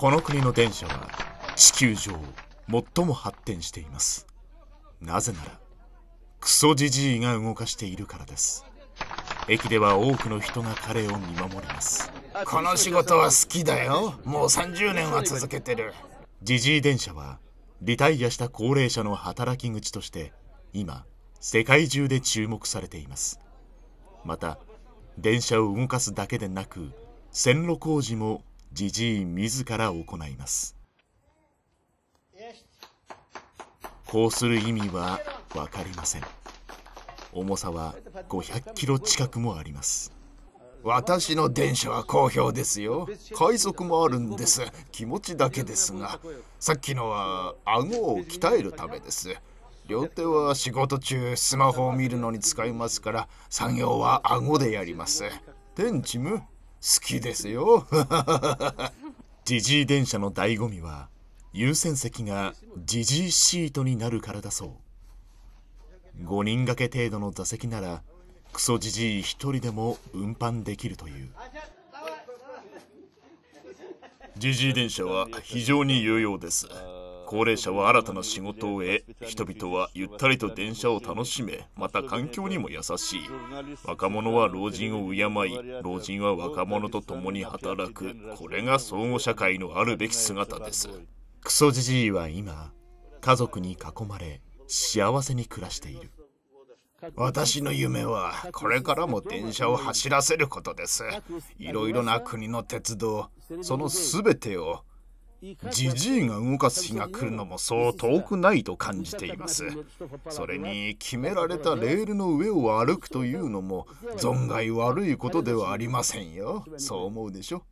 この国の電車は地球上最も発展していますなぜならクソジジイが動かしているからです駅では多くの人が彼を見守りますこの仕事は好きだよもう30年は続けてるジジイ電車はリタイアした高齢者の働き口として今世界中で注目されていますまた電車を動かすだけでなく線路工事もじじい自ら行いますこうする意味は分かりません重さは500キロ近くもあります私の電車は好評ですよ快速もあるんです気持ちだけですがさっきのは顎を鍛えるためです両手は仕事中スマホを見るのに使いますから作業は顎でやります天チム好きですよ。ジジイ電車の醍醐味は優先席がジジイシートになるからだそう。5人掛け程度の座席ならクソジジイ1人でも運搬できるという。ジジイ電車は非常に有用です。高齢者は新たな仕事を得人々はゆったりと電車を楽しめまた環境にも優しい若者は老人を敬い老人は若者と共に働くこれが相互社会のあるべき姿ですクソジジイは今家族に囲まれ幸せに暮らしている私の夢はこれからも電車を走らせることですいろいろな国の鉄道その全てをじじいが動かす日が来るのもそう遠くないと感じていますそれに決められたレールの上を歩くというのも存外悪いことではありませんよそう思うでしょ